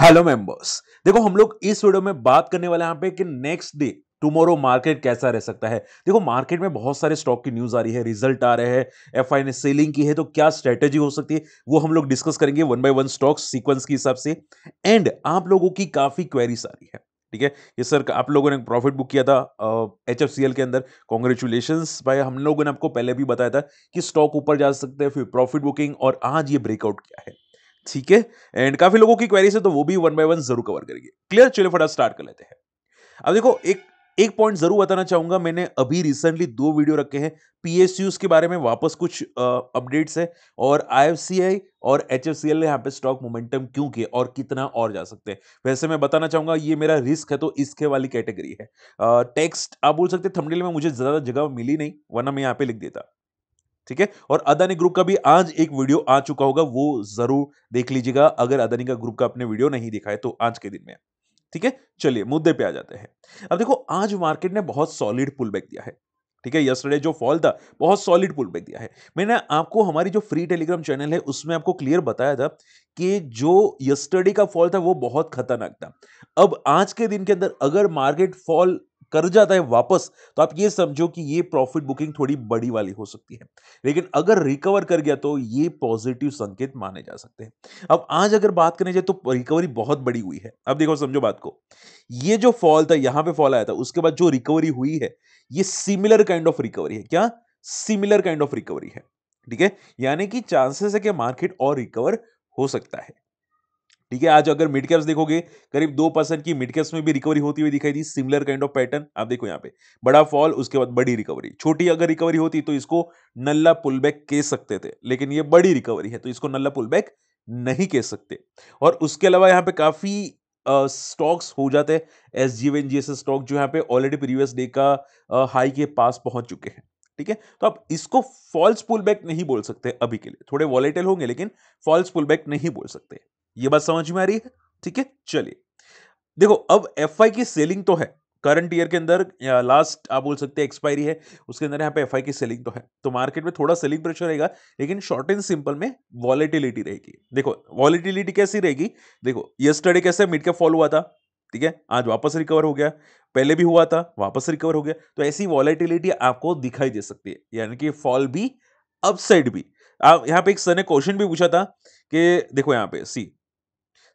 hello members देखो हम लोग इस वीडियो में बात करने वाले यहाँ पे कि नेक्स्ट डे टुमारो मार्केट कैसा रह सकता है देखो मार्केट में बहुत सारे स्टॉक की न्यूज आ रही है रिजल्ट आ रहे हैं एफ ने सेलिंग की है तो क्या स्ट्रेटेजी हो सकती है वो हम लोग डिस्कस करेंगे one by one stock sequence के हिसाब से एंड आप लोगों की काफी क्वेरीज आ रही है ठीक है ये सर आप लोगों ने प्रॉफिट बुक किया था एच एफ सी एल के अंदर कॉन्ग्रेचुलेशन भाई हम लोगों ने आपको पहले भी बताया था कि स्टॉक ऊपर जा सकते हैं फिर प्रॉफिट बुकिंग और आज ये ब्रेकआउट किया है ठीक है एंड काफी लोगों की क्वेरीज है तो वो भी वन बाय वन जरूर कवर करेंगे क्लियर चलिए फटाफट स्टार्ट कर लेते हैं अब देखो एक एक पॉइंट जरूर बताना चाहूंगा मैंने अभी रिसेंटली दो वीडियो रखे हैं पीएसयूज के बारे में वापस कुछ अपडेट्स है और आईएफसीआई और एच ने यहाँ पे स्टॉक मोमेंटम क्यों किए और कितना और जा सकते हैं वैसे मैं बताना चाहूंगा ये मेरा रिस्क है तो इसके वाली कैटेगरी है टेक्स्ट आप बोल सकते थमडेल में मुझे ज्यादा जगह मिली नहीं वरना मैं यहाँ पे लिख देता ठीक है और अदानी ग्रुप का भी आज एक वीडियो आ चुका होगा वो जरूर देख लीजिएगा अगर अदानी का ग्रुप का आपने वीडियो नहीं देखा है तो आज के दिन में ठीक है चलिए मुद्दे पे आ जाते हैं अब देखो आज मार्केट ने बहुत सॉलिड पुल बैक दिया है ठीक है यस्टरडे जो फॉल था बहुत सॉलिड पुल बैक दिया है मैंने आपको हमारी जो फ्री टेलीग्राम चैनल है उसमें आपको क्लियर बताया था कि जो यस्टरडे का फॉल था वो बहुत खतरनाक था अब आज के दिन के अंदर अगर मार्केट फॉल कर जाता है वापस तो आप ये समझो कि ये प्रॉफिट बुकिंग थोड़ी बड़ी वाली हो सकती है लेकिन अगर रिकवर कर गया तो ये पॉजिटिव संकेत माने जा सकते हैं अब आज अगर बात करें जाए तो रिकवरी बहुत बड़ी हुई है अब देखो समझो बात को ये जो फॉल था यहां पे फॉल आया था उसके बाद जो रिकवरी हुई है ये सिमिलर काइंड ऑफ रिकवरी है क्या सिमिलर काइंड ऑफ रिकवरी है ठीक है यानी कि चांसेस है कि मार्केट और रिकवर हो सकता है ठीक है आज अगर मिड कैप्स देखोगे करीब दो परसेंट की मिड कैप्स में भी रिकवरी होती हुई दिखाई दी सिमिलर काइंड ऑफ पैटर्न आप देखो यहाँ पे बड़ा फॉल उसके बाद बड़ी रिकवरी छोटी अगर रिकवरी होती तो इसको नल्ला पुलबैक कह सकते थे लेकिन ये बड़ी रिकवरी है तो इसको नल्ला पुलबैक नहीं कह सकते और उसके अलावा यहाँ पे काफी स्टॉक्स uh, हो जाते हैं S G N G S stock जो यहाँ पे ऑलरेडी प्रीवियस डे का हाई के पास पहुंच चुके हैं ठीक है तो आप इसको फॉल्स पुल बैक नहीं बोल सकते अभी के लिए थोड़े वॉलेटल होंगे लेकिन फॉल्स पुल बैक नहीं बोल सकते ये बात समझ में आ रही है ठीक है चलिए देखो अब एफ की सेलिंग तो है करंट ईयर के अंदर या लास्ट आप बोल सकते हैं एक्सपायरी है उसके अंदर यहाँ पे एफ की सेलिंग तो है तो मार्केट में थोड़ा सेलिंग प्रेशर रहेगा लेकिन शॉर्ट एंड सिंपल में वॉलिटिलिटी रहेगी देखो वॉलिटिलिटी कैसी रहेगी देखो यस्टरडे कैसे मिड कैप फॉल हुआ था ठीक है आज वापस रिकवर हो गया पहले भी हुआ था वापस रिकवर हो गया तो ऐसी वॉलिटिलिटी आपको दिखाई दे सकती है यानी कि फॉल भी अपसाइड भी आप यहाँ पे एक सर ने क्वेश्चन भी पूछा था कि देखो यहाँ पे सी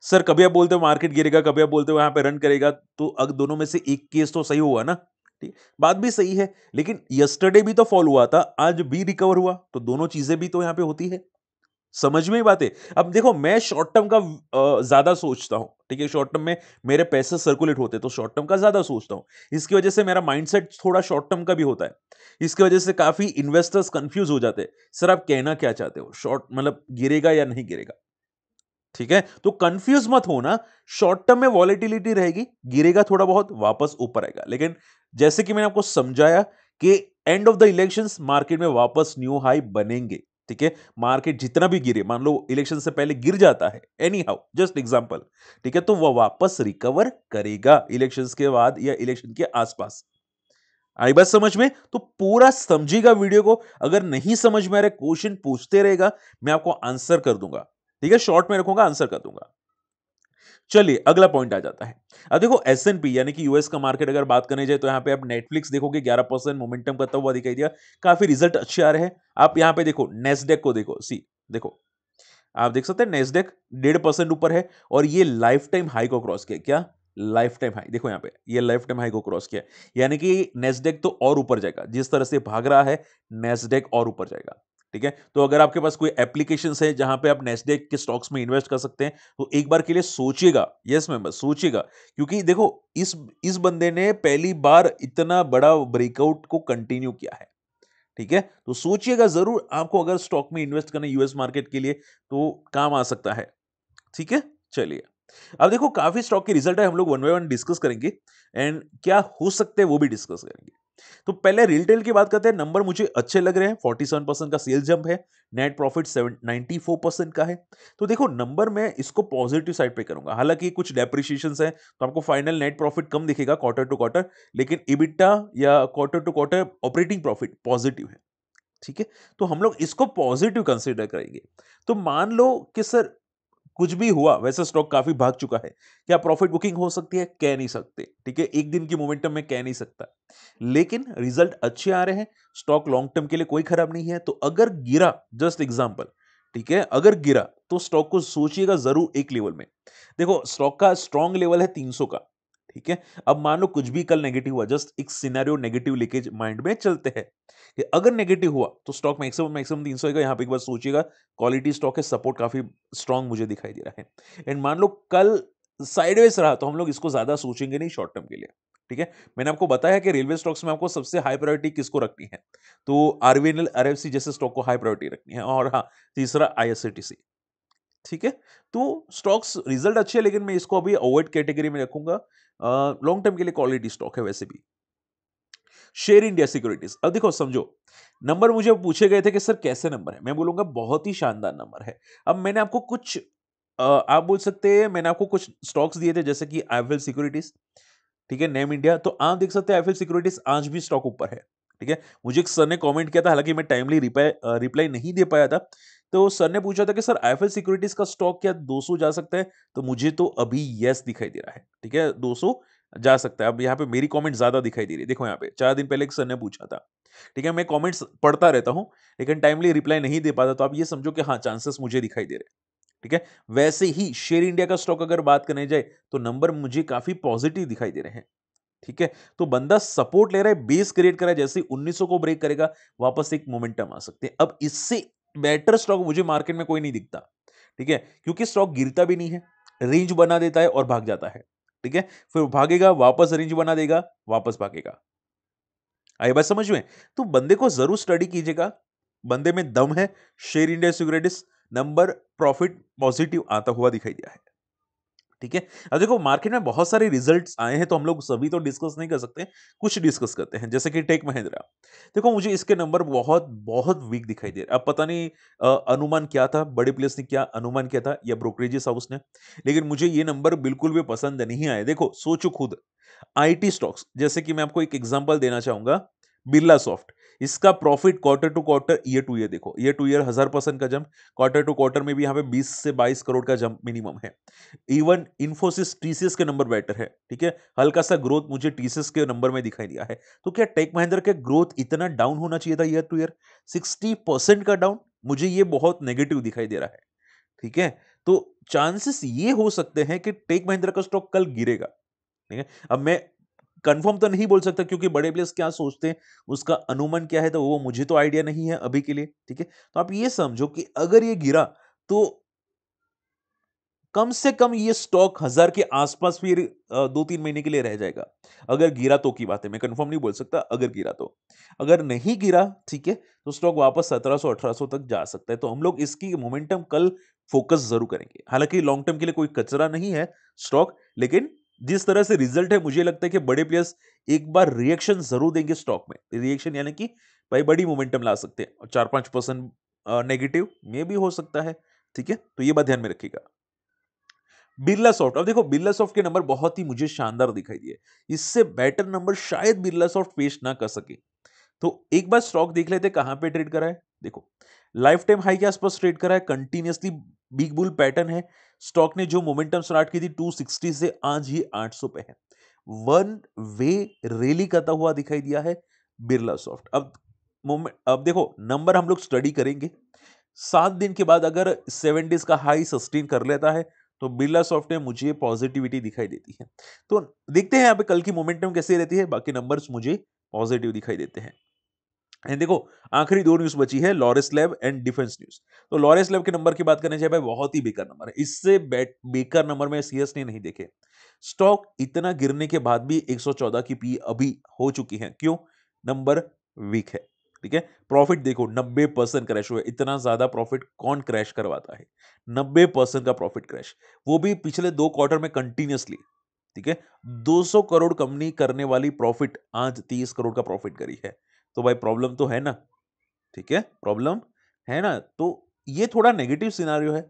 सर कभी आप बोलते हो मार्केट गिरेगा कभी आप बोलते हो यहाँ पे रन करेगा तो अग दोनों में से एक केस तो सही हुआ ना ठीक बात भी सही है लेकिन यस्टरडे भी तो फॉल हुआ था आज भी रिकवर हुआ तो दोनों चीजें भी तो यहाँ पे होती है समझ में ही बात है अब देखो मैं शॉर्ट टर्म का ज्यादा सोचता हूँ ठीक है शॉर्ट टर्म में मेरे पैसे सर्कुलेट होते तो शॉर्ट टर्म का ज्यादा सोचता हूँ इसकी वजह से मेरा माइंडसेट थोड़ा शॉर्ट टर्म का भी होता है इसकी वजह से काफी इन्वेस्टर्स कंफ्यूज हो जाते हैं सर आप कहना क्या चाहते हो शॉर्ट मतलब गिरेगा या नहीं गिरेगा ठीक है तो कंफ्यूज मत होना शॉर्ट टर्म में वॉलिटिलिटी रहेगी गिरेगा थोड़ा बहुत वापस ऊपर आएगा लेकिन जैसे कि मैंने आपको समझाया कि end of the election market में वापस न्यू हाई बनेंगे ठीक है मार्केट जितना भी गिरे मान लो इलेक्शन से पहले गिर जाता है एनी हाउ जस्ट एग्जाम्पल ठीक है तो वह वापस रिकवर करेगा इलेक्शन के बाद या इलेक्शन के आसपास आई बात समझ में तो पूरा समझिएगा वीडियो को अगर नहीं समझ में आ रहा क्वेश्चन पूछते रहेगा मैं आपको आंसर कर दूंगा ठीक है शॉर्ट में रखूंगा आंसर कर दूंगा चलिए अगला पॉइंट आ जाता है अब देखो एस एन पी यानी कि यूएस का मार्केट अगर बात करने जाए तो यहाँ पे आप नेटफ्लिक्स देखोगे 11 परसेंट मोमेंटम करता हुआ दिखाई दिया काफी रिजल्ट अच्छे आ रहे हैं आप यहाँ पे देखो नेस्डेक को देखो सी देखो आप देख सकते हैं नेस्डेक डेढ़ परसेंट ऊपर है और ये लाइफ टाइम हाई को क्रॉस किया क्या लाइफ टाइम हाई देखो यहाँ पे ये लाइफ टाइम हाई को क्रॉस किया यानी कि नेस्डेक तो और ऊपर जाएगा जिस तरह से भाग रहा है नेस्डेक और ऊपर जाएगा ठीक है तो अगर आपके पास कोई एप्लीकेशन है जहां पे आप नेक्स्ट के स्टॉक्स में इन्वेस्ट कर सकते हैं तो एक बार के लिए सोचिएगा यस मेंबर सोचिएगा क्योंकि देखो इस इस बंदे ने पहली बार इतना बड़ा ब्रेकआउट को कंटिन्यू किया है ठीक है तो सोचिएगा जरूर आपको अगर स्टॉक में इन्वेस्ट करना यूएस मार्केट के लिए तो काम आ सकता है ठीक है चलिए अब देखो काफी स्टॉक के रिजल्ट है हम लोग वन बाय वन डिस्कस करेंगे एंड क्या हो सकते हैं वो भी डिस्कस करेंगे तो पहले रिटेल की बात करते हैं नंबर मुझे अच्छे लग रहे हैं फोर्टी सेवन परसेंट का सेल्स जंप है net profit seven four percent का है तो देखो नंबर मैं इसको पॉजिटिव साइड पे करूंगा हालांकि कुछ डेप्रिशिएशन है तो आपको फाइनल नेट प्रॉफिट कम दिखेगा क्वार्टर टू क्वार्टर लेकिन इबिट्टा या quarter to quarter operating profit positive है ठीक है तो हम लोग इसको पॉजिटिव कंसिडर करेंगे तो मान लो कि सर कुछ भी हुआ वैसे स्टॉक काफी भाग चुका है क्या प्रॉफिट बुकिंग हो सकती है कह नहीं सकते ठीक है एक दिन की मोमेंटम में कह नहीं सकता लेकिन रिजल्ट अच्छे आ रहे हैं स्टॉक लॉन्ग टर्म के लिए कोई खराब नहीं है तो अगर गिरा जस्ट एग्जाम्पल ठीक है अगर गिरा तो स्टॉक को सोचिएगा जरूर एक लेवल में देखो स्टॉक का स्ट्रॉन्ग लेवल है 300 का ठीक है अब मान लो कुछ भी कल नेगेटिव हुआ जस्ट एक सिनेरियो नेगेटिव लेके माइंड में चलते हैं कि अगर नेगेटिव हुआ तो स्टॉक मैक्सिमम मैक्सिमम तीन सौ यहाँ पे एक बार सोचिएगा क्वालिटी स्टॉक है सपोर्ट काफी स्ट्रांग मुझे दिखाई दे रहा है एंड मान लो कल साइडवेज रहा तो हम लोग इसको ज्यादा सोचेंगे नहीं शॉर्ट टर्म के लिए ठीक है मैंने आपको बताया कि रेलवे स्टॉक्स में आपको सबसे हाई प्रायोरिटी किसको रखनी है तो आरवीएनएल आरएफसी जैसे स्टॉक को हाई प्रायोरिटी रखनी है और हाँ तीसरा आईएससीटीसी ठीक है तो स्टॉक्स रिजल्ट अच्छे हैं लेकिन मैं इसको अभी अवॉइड कैटेगरी में रखूंगा लॉन्ग टर्म के लिए क्वालिटी स्टॉक है वैसे भी शेयर इंडिया सिक्योरिटीज अब देखो समझो नंबर मुझे पूछे गए थे कि सर कैसे नंबर है मैं बोलूंगा बहुत ही शानदार नंबर है अब मैंने आपको कुछ आप बोल सकते हैं मैंने आपको कुछ स्टॉक्स दिए थे जैसे कि आईफिल सिक्योरिटीज ठीक है नेम इंडिया तो आप देख सकते हैं आईफिल सिक्योरिटीज आज भी स्टॉक ऊपर है ठीक है मुझे एक सर ने कमेंट किया था हालांकि मैं टाइमली रिप्लाई नहीं दे पाया था तो सर ने पूछा था कि सर आईएफएल सिक्योरिटीज का स्टॉक क्या 200 जा सकता है तो मुझे तो अभी यस दिखाई दे रहा है ठीक है 200 जा सकता है अब यहाँ पे मेरी कमेंट ज्यादा दिखाई दे रही है देखो यहाँ पे चार दिन पहले एक सर ने पूछा था ठीक है मैं कमेंट्स पढ़ता रहता हूँ लेकिन टाइमली रिप्लाई नहीं दे पाता तो आप ये समझो कि हाँ चांसेस मुझे दिखाई दे रहे ठीक है वैसे ही शेयर इंडिया का स्टॉक अगर बात करने जाए तो नंबर मुझे काफी पॉजिटिव दिखाई दे रहे हैं ठीक है तो बंदा सपोर्ट ले रहा है बेस क्रिएट कर रहा है जैसे 1900 को ब्रेक करेगा वापस एक मोमेंटम आ सकते हैं अब इससे बेटर स्टॉक मुझे मार्केट में कोई नहीं दिखता ठीक है क्योंकि स्टॉक गिरता भी नहीं है रेंज बना देता है और भाग जाता है ठीक है फिर भागेगा वापस रेंज बना देगा वापस भागेगा आई बात समझ में तो बंदे को जरूर स्टडी कीजिएगा बंदे में दम है share India securities number profit positive आता हुआ दिखाई दिया है ठीक है अब देखो मार्केट में बहुत सारे रिजल्ट आए हैं तो हम लोग सभी तो डिस्कस नहीं कर सकते कुछ डिस्कस करते हैं जैसे कि टेक महिंद्रा देखो मुझे इसके नंबर बहुत बहुत वीक दिखाई दे रहा अब पता नहीं अनुमान क्या था बड़े प्लेस ने क्या अनुमान किया था या ब्रोकरेजेस हाउस ने लेकिन मुझे ये नंबर बिल्कुल भी पसंद नहीं आए देखो सोचो खुद आईटी स्टॉक्स जैसे कि मैं आपको एक एग्जांपल देना चाहूंगा बिरला सॉफ्ट इसका profit quarter to quarter year to year देखो ईयर टू ईयर हजार परसेंट का जंप क्वार्टर टू क्वार्टर में भी यहाँ पे बीस से बाईस करोड़ का जंप मिनिमम है इवन इन्फोसिस टीसीएस के नंबर बेटर है ठीक है हल्का सा ग्रोथ मुझे टीसीएस के नंबर में दिखाई दिया है तो क्या टेक महेंद्र का ग्रोथ इतना डाउन होना चाहिए था ईयर टू ईयर सिक्सटी का डाउन मुझे ये बहुत नेगेटिव दिखाई दे रहा है ठीक है तो चांसेस ये हो सकते हैं कि टेक महिंद्रा का स्टॉक कल गिरेगा ठीक है अब मैं कंफर्म तो नहीं बोल सकता क्योंकि बड़े प्लेयर्स क्या सोचते हैं उसका अनुमान क्या है तो वो मुझे तो आइडिया नहीं है अभी के लिए ठीक है तो आप ये समझो कि अगर ये गिरा तो कम से कम ये स्टॉक हजार के आसपास फिर दो तीन महीने के लिए रह जाएगा अगर गिरा तो की बात है मैं कंफर्म नहीं बोल सकता अगर गिरा तो अगर नहीं गिरा ठीक है तो स्टॉक वापस सत्रह अठारह सो तक जा सकता है तो हम लोग इसकी मोमेंटम कल फोकस जरूर करेंगे हालांकि लॉन्ग टर्म के लिए कोई कचरा नहीं है स्टॉक लेकिन जिस तरह से रिजल्ट है मुझे लगता है कि बड़े प्लेयर्स एक बार रिएक्शन जरूर देंगे स्टॉक में रिएक्शन यानी कि भाई बड़ी मोमेंटम ला सकते हैं चार पांच परसेंट नेगेटिव में भी हो सकता है ठीक है तो ये बात ध्यान में रखिएगा बिरला सॉफ्ट अब देखो बिरला सॉफ्ट के नंबर बहुत ही मुझे शानदार दिखाई दिए इससे बेटर नंबर शायद बिरला सॉफ्ट पेश ना कर सके तो एक बार स्टॉक देख लेते कहां पे ट्रेड करा है देखो लाइफ टाइम हाई के आसपास ट्रेड करा है कंटिन्यूसली बिग बुल पैटर्न है स्टॉक ने जो मोमेंटम स्टार्ट की थी 260 से आज ही 800 पे है वन वे रैली करता हुआ दिखाई दिया है बिरला सॉफ्ट अब मोमेंट अब देखो नंबर हम लोग स्टडी करेंगे सात दिन के बाद अगर सेवन डेज का हाई सस्टेन कर लेता है तो बिरला सॉफ्ट में मुझे पॉजिटिविटी दिखाई देती है तो देखते हैं यहाँ पे कल की मोमेंटम कैसे रहती है बाकी नंबर्स मुझे पॉजिटिव दिखाई देते हैं एंड देखो आखिरी दो न्यूज बची है Laurus lab and defence news तो लॉरेस लैब के नंबर की बात करने जाए भाई बहुत ही बेकार नंबर है इससे बेकार नंबर में सीएस ने नहीं देखे स्टॉक इतना गिरने के बाद भी 114 की पी अभी हो चुकी है क्यों नंबर वीक है ठीक है प्रॉफिट देखो 90 परसेंट क्रैश हुआ इतना ज्यादा प्रॉफिट कौन क्रैश करवाता है 90 परसेंट का प्रॉफिट क्रैश वो भी पिछले दो क्वार्टर में कंटिन्यूसली ठीक है 200 करोड़ कंपनी करने वाली प्रॉफिट आज 30 करोड़ का प्रॉफिट करी है तो भाई प्रॉब्लम तो है ना ठीक है प्रॉब्लम है ना तो ये थोड़ा नेगेटिव सिनारियो है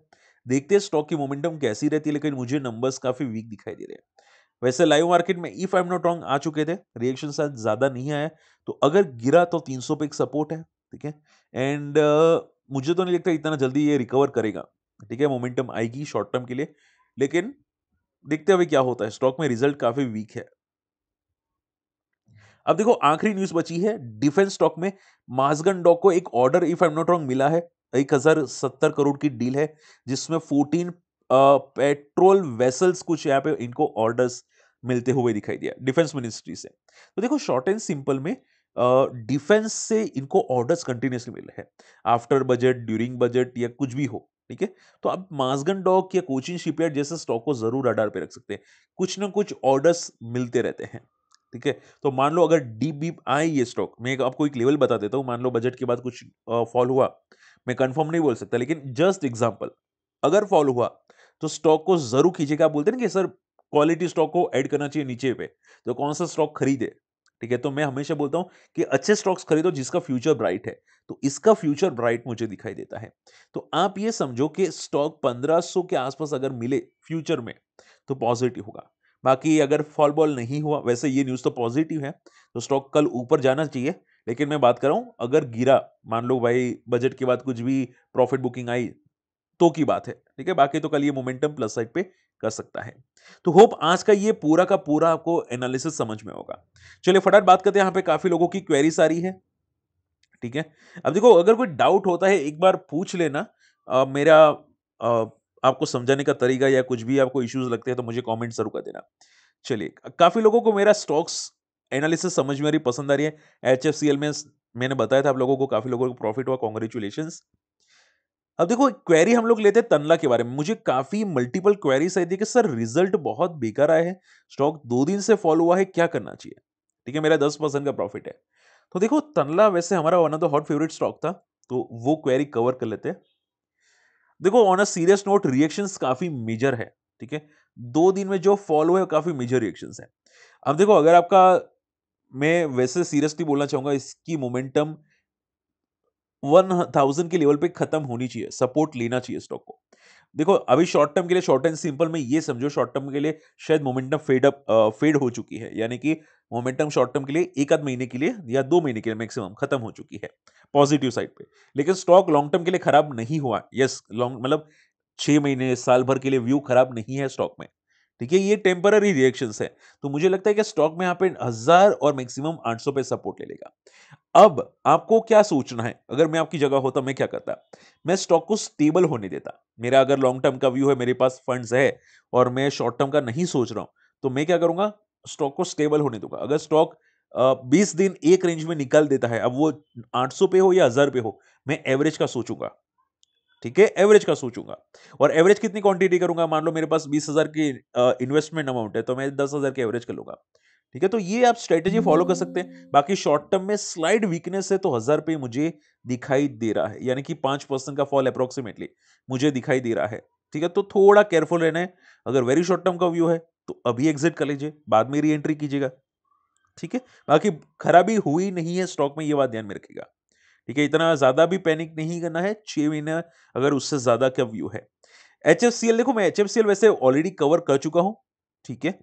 देखते हैं स्टॉक की मोमेंटम कैसी रहती है लेकिन मुझे नंबर्स काफी वीक दिखाई दे रहे हैं वैसे लाइव मार्केट में if I am not wrong आ चुके थे रिएक्शन शायद ज्यादा नहीं आया तो अगर गिरा तो 300 पे एक सपोर्ट है ठीक है एंड uh, मुझे तो नहीं लगता इतना जल्दी ये रिकवर करेगा ठीक है मोमेंटम आएगी शॉर्ट टर्म के लिए लेकिन देखते हुए क्या होता है स्टॉक में रिजल्ट काफी वीक है अब देखो आखिरी न्यूज बची है डिफेंस स्टॉक में माजगन डॉक को एक order if I am not wrong मिला है एक हजार सत्तर करोड़ की डील है जिसमें फोर्टीन पेट्रोल वेसल्स कुछ यहाँ पे इनको ऑर्डर्स मिलते हुए दिखाई दिया डिफेंस मिनिस्ट्री से तो देखो शॉर्ट एंड सिंपल में डिफेंस से इनको ऑर्डर्स कंटिन्यूसली मिल रहे हैं आफ्टर बजट ड्यूरिंग बजट या कुछ भी हो ठीक है तो आप माजगन डॉक या कोचिंग शिपयार्ड जैसे स्टॉक को जरूर अडार पे रख सकते हैं कुछ ना कुछ ऑर्डर्स मिलते रहते हैं ठीक है तो मान लो अगर डीप बीप आए ये स्टॉक मैं आपको एक लेवल बता देता हूँ मान लो बजट के बाद कुछ फॉल हुआ मैं कंफर्म नहीं बोल सकता लेकिन जस्ट एग्जाम्पल अगर फॉल हुआ तो स्टॉक को जरूर खींचे आप बोलते हैं ना कि सर क्वालिटी स्टॉक को ऐड करना चाहिए नीचे पे तो कौन सा स्टॉक खरीदे ठीक है तो मैं हमेशा बोलता हूँ कि अच्छे स्टॉक्स खरीदो जिसका फ्यूचर ब्राइट है तो इसका फ्यूचर ब्राइट मुझे दिखाई देता है तो आप ये समझो कि स्टॉक 1500 के आसपास अगर मिले फ्यूचर में तो पॉजिटिव होगा बाकी अगर फॉल बॉल नहीं हुआ वैसे ये न्यूज़ तो पॉजिटिव है तो स्टॉक कल ऊपर जाना चाहिए लेकिन मैं बात कर रहा हूँ अगर गिरा मान लो भाई बजट के बाद कुछ भी प्रॉफिट बुकिंग आई तो की बात है ठीक है बाकी तो कल ये मोमेंटम प्लस साइड पे कर सकता है तो होप आज का ये पूरा का पूरा आपको एनालिसिस समझ में होगा चलिए फटाफट बात करते हैं यहाँ पे काफ़ी लोगों की क्वेरी सारी है ठीक है अब देखो अगर कोई डाउट होता है एक बार पूछ लेना आ, मेरा आ, आपको समझाने का तरीका या कुछ भी आपको इश्यूज लगते हैं तो मुझे कमेंट जरूर कर देना चलिए काफ़ी लोगों को मेरा स्टॉक्स एनालिसिस समझ में आ रही पसंद आ रही है एच में मैंने बताया था आप लोगों को काफ़ी लोगों को प्रॉफिट हुआ कॉन्ग्रेचुलेशन अब देखो क्वेरी हम लोग लेते हैं तनला के बारे में मुझे काफ़ी मल्टीपल क्वेरीज आई थी कि सर रिजल्ट बहुत बेकार आया है स्टॉक दो दिन से फॉल हुआ है क्या करना चाहिए ठीक है मेरा दस परसेंट का प्रॉफिट है तो देखो तनला वैसे हमारा one of the hot favourite stock था तो वो क्वेरी कवर कर लेते हैं देखो on a serious note reaction काफ़ी मेजर है ठीक है दो दिन में जो फॉलो है काफ़ी मेजर रिएक्शन है अब देखो अगर आपका मैं वैसे सीरियसली बोलना चाहूंगा इसकी मोमेंटम वन थाउजेंड के लेवल पे खत्म होनी चाहिए सपोर्ट लेना चाहिए स्टॉक को देखो अभी शॉर्ट टर्म के लिए शॉर्ट एंड सिंपल में ये समझो शॉर्ट टर्म के लिए शायद मोमेंटम फेड अप फेड हो चुकी है यानी कि मोमेंटम शॉर्ट टर्म के लिए एक आध महीने के लिए या दो महीने के लिए मैक्सिमम खत्म हो चुकी है पॉजिटिव साइड पे लेकिन स्टॉक लॉन्ग टर्म के लिए खराब नहीं हुआ यस लॉन्ग मतलब छः महीने साल भर के लिए व्यू खराब नहीं है स्टॉक में ठीक है ये टेम्पररी रिएक्शन है तो मुझे लगता है कि स्टॉक में यहाँ पे हजार और मैक्सिमम आठ पे सपोर्ट ले लेगा अब आपको क्या सोचना है अगर मैं आपकी जगह होता मैं क्या करता मैं स्टॉक को स्टेबल होने देता मेरा अगर लॉन्ग टर्म का व्यू है मेरे पास फंड्स है और मैं शॉर्ट टर्म का नहीं सोच रहा हूँ तो मैं क्या करूंगा स्टॉक को स्टेबल होने दूंगा अगर स्टॉक बीस दिन एक रेंज में निकल देता है अब वो सौ पे हो या हजार पे हो मैं एवरेज का सोचूंगा ठीक है एवरेज का सोचूंगा और एवरेज कितनी क्वांटिटी करूंगा मान लो मेरे पास बीस हजार की इन्वेस्टमेंट अमाउंट है तो मैं दस हजार की एवरेज कर लूंगा ठीक है तो ये आप स्ट्रेटेजी फॉलो कर सकते हैं बाकी शॉर्ट टर्म में स्लाइड वीकनेस है तो हजार पे मुझे दिखाई दे रहा है यानी कि पांच परसेंट का फॉल अप्रोक्सीमेटली मुझे दिखाई दे रहा है ठीक है तो थोड़ा केयरफुल रहना है अगर वेरी शॉर्ट टर्म का व्यू है तो अभी एग्जिट कर लीजिए बाद में री एंट्री कीजिएगा ठीक है बाकी खराबी हुई नहीं है स्टॉक में ये बात ध्यान में रखिएगा ठीक है इतना ज्यादा भी पैनिक नहीं करना है छह महीना अगर उससे ज्यादा का व्यू है एच देखो मैं एच वैसे ऑलरेडी कवर कर चुका हूं ठीक है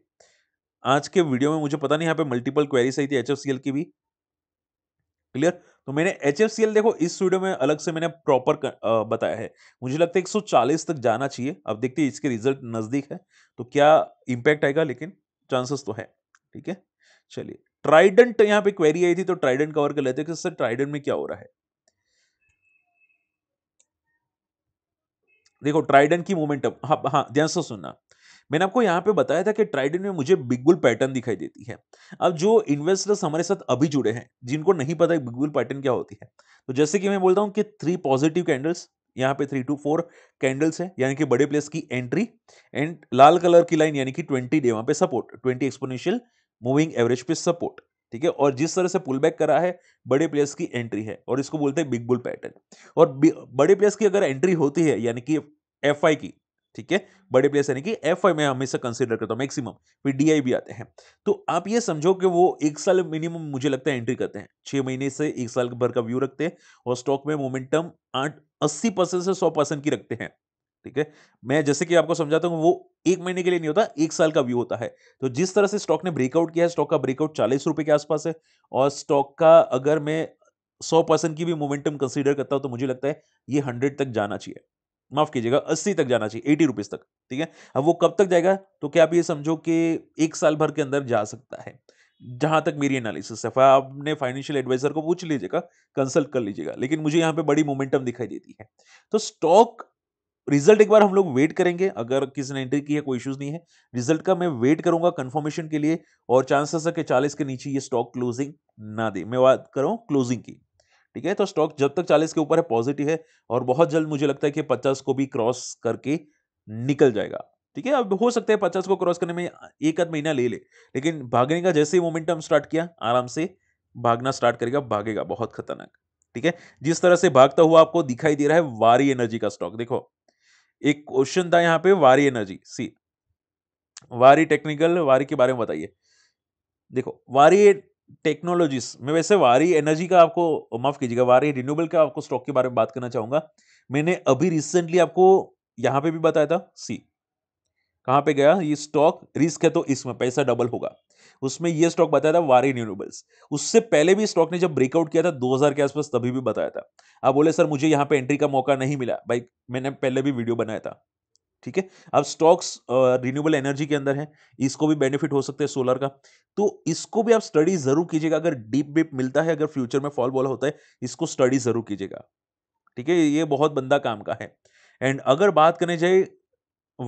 आज के वीडियो में मुझे पता नहीं यहाँ पे मल्टीपल क्वेरीज आई थी एच की भी क्लियर तो मैंने एच देखो इस वीडियो में अलग से मैंने प्रॉपर बताया है मुझे लगता है 140 तक जाना चाहिए अब देखते हैं इसके रिजल्ट नज़दीक है तो क्या इम्पैक्ट आएगा लेकिन चांसेस तो है ठीक है चलिए ट्राइडेंट यहाँ पे क्वेरी आई थी तो ट्राइडेंट कवर कर लेते हैं सर ट्राइडेंट में क्या हो रहा है देखो ट्राइडेंट की मोमेंटम हाँ हाँ ध्यान से सुनना मैंने आपको यहाँ पे बताया था कि ट्राइडेंट में मुझे बिग बुल पैटर्न दिखाई देती है अब जो इन्वेस्टर्स हमारे साथ अभी जुड़े हैं जिनको नहीं पता बिग बुल पैटर्न क्या होती है तो जैसे कि मैं बोलता हूँ कि थ्री पॉजिटिव कैंडल्स यहाँ पे थ्री टू फोर कैंडल्स है यानी कि बड़े प्लेस की एंट्री एंड लाल कलर की लाइन यानी कि ट्वेंटी डे वहाँ पे support twenty exponential moving average पे सपोर्ट ठीक है और जिस तरह से पुल बैक करा है बड़े प्लेयर्स की एंट्री है और इसको बोलते हैं बिग बुल पैटर्न और बड़े प्लेयर्स की अगर एंट्री होती है यानी कि एफ की ठीक है बड़े प्लेयर्स यानी कि एफ आई मैं हमेशा कंसिडर करता हूँ मैक्सिमम फिर डी आई भी आते हैं तो आप ये समझो कि वो एक साल मिनिमम मुझे लगता है एंट्री करते हैं छः महीने से एक साल भर का व्यू रखते हैं और स्टॉक में मोमेंटम आठ अस्सी परसेंट से सौ परसेंट की रखते हैं ठीक है मैं जैसे कि आपको समझाता हूँ वो एक महीने के लिए नहीं होता एक साल का व्यू होता है तो जिस तरह से स्टॉक ने ब्रेकआउट किया है स्टॉक का ब्रेकआउट चालीस रुपए के आसपास है और स्टॉक का अगर मैं सौ परसेंट की भी मोमेंटम कंसिडर करता हूँ तो मुझे लगता है ये हंड्रेड तक जाना चाहिए माफ कीजिएगा अस्सी तक जाना चाहिए एटी रुपीज तक ठीक है अब वो कब तक जाएगा तो क्या आप ये समझो कि एक साल भर के अंदर जा सकता है जहां तक मेरी एनालिसिस है आपने फाइनेंशियल एडवाइजर को पूछ लीजिएगा कंसल्ट कर लीजिएगा लेकिन मुझे यहाँ पे बड़ी मोमेंटम दिखाई देती है तो स्टॉक रिजल्ट एक बार हम लोग वेट करेंगे अगर किसी ने एंट्री की है कोई इश्यूज नहीं है रिजल्ट का मैं वेट करूंगा कंफर्मेशन के लिए और चांसेस है कि 40 के नीचे ये स्टॉक क्लोजिंग ना दे मैं बात कर क्लोजिंग की ठीक है तो स्टॉक जब तक चालीस के ऊपर है पॉजिटिव है और बहुत जल्द मुझे लगता है कि पचास को भी क्रॉस करके निकल जाएगा ठीक है अब हो सकता है पचास को क्रॉस करने में एक आध महीना ले ले लेकिन भागने का जैसे ही मोमेंटम स्टार्ट किया आराम से भागना स्टार्ट करेगा भागेगा बहुत खतरनाक ठीक है जिस तरह से भागता हुआ आपको दिखाई दे रहा है वारी एनर्जी का स्टॉक देखो एक क्वेश्चन था यहाँ पे वारी एनर्जी सी वारी टेक्निकल वारी के बारे में बताइए देखो वारी टेक्नोलॉजीज मैं वैसे वारी एनर्जी का आपको माफ कीजिएगा वारी रिन्यूएबल का आपको स्टॉक के बारे में बात करना चाहूंगा मैंने अभी रिसेंटली आपको यहां पे भी बताया था सी कहां पे गया ये स्टॉक रिस्क है तो इसमें पैसा डबल होगा उसमें ये स्टॉक बताया था वारी रिन्यूएबल्स उससे पहले भी स्टॉक ने जब ब्रेकआउट किया था 2000 के आसपास तभी भी बताया था आप बोले सर मुझे यहाँ पे एंट्री का मौका नहीं मिला भाई मैंने पहले भी वीडियो बनाया था ठीक है अब स्टॉक्स रिन्यूएबल एनर्जी के अंदर है इसको भी बेनिफिट हो सकते हैं सोलर का तो इसको भी आप स्टडी जरूर कीजिएगा अगर डीप बिप मिलता है अगर फ्यूचर में फॉल बॉल होता है इसको स्टडी जरूर कीजिएगा ठीक है ये बहुत बंदा काम का है एंड अगर बात करें जाए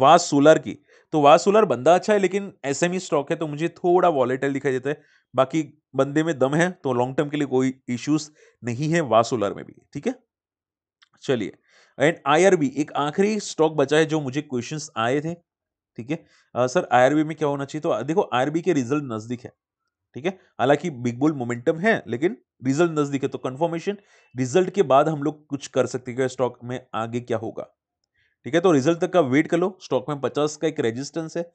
वास सोलर की तो वास सोलर बंदा अच्छा है लेकिन एस स्टॉक e है तो मुझे थोड़ा वॉलेटल दिखाई देता है बाकी बंदे में दम है तो लॉन्ग टर्म के लिए कोई इश्यूज नहीं है वास सोलर में भी ठीक है चलिए एंड आईआरबी एक आखिरी स्टॉक बचा है जो मुझे क्वेश्चन आए थे ठीक है सर आईआरबी में क्या होना चाहिए तो देखो आईआरबी के रिजल्ट नजदीक है ठीक है हालांकि बिग बुल मोमेंटम है लेकिन रिजल्ट नजदीक है तो कंफर्मेशन रिजल्ट के बाद हम लोग कुछ कर सकते हैं स्टॉक में आगे क्या होगा ठीक है तो रिजल्ट तक का वेट कर लो स्टॉक में पचास का एक रेजिस्टेंस है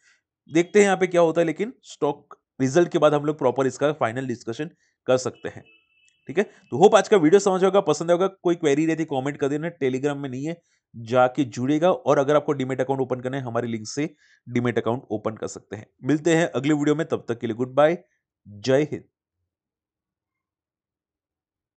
देखते हैं यहाँ पे क्या होता है लेकिन स्टॉक रिजल्ट के बाद हम लोग प्रॉपर इसका फाइनल डिस्कशन कर सकते हैं ठीक है तो होप आज का वीडियो समझ होगा पसंद होगा कोई क्वेरी रहती कॉमेंट कर देना टेलीग्राम में नहीं है जाके जुड़ेगा और अगर आपको डिमेट अकाउंट ओपन करना है हमारे लिंक से डिमेट अकाउंट ओपन कर सकते हैं मिलते हैं अगले वीडियो में तब तक के लिए गुड बाय जय हिंद